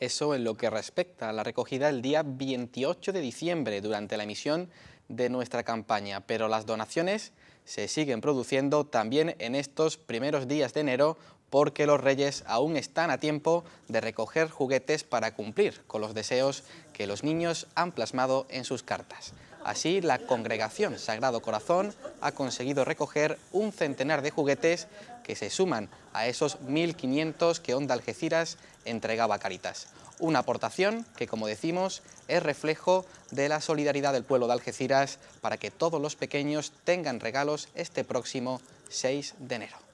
Eso en lo que respecta a la recogida el día 28 de diciembre durante la emisión de nuestra campaña, pero las donaciones se siguen produciendo también en estos primeros días de enero porque los reyes aún están a tiempo de recoger juguetes para cumplir con los deseos que los niños han plasmado en sus cartas. Así, la congregación Sagrado Corazón ha conseguido recoger un centenar de juguetes que se suman a esos 1.500 que Onda Algeciras entregaba a Caritas. Una aportación que, como decimos, es reflejo de la solidaridad del pueblo de Algeciras para que todos los pequeños tengan regalos este próximo 6 de enero.